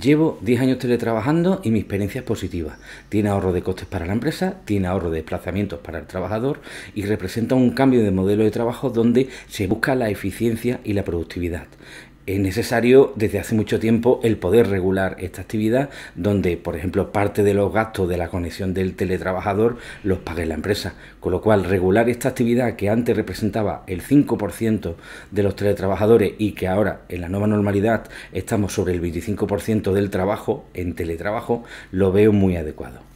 Llevo 10 años teletrabajando y mi experiencia es positiva. Tiene ahorro de costes para la empresa, tiene ahorro de desplazamientos para el trabajador y representa un cambio de modelo de trabajo donde se busca la eficiencia y la productividad es necesario desde hace mucho tiempo el poder regular esta actividad donde, por ejemplo, parte de los gastos de la conexión del teletrabajador los pague la empresa. Con lo cual, regular esta actividad que antes representaba el 5% de los teletrabajadores y que ahora en la nueva normalidad estamos sobre el 25% del trabajo en teletrabajo, lo veo muy adecuado.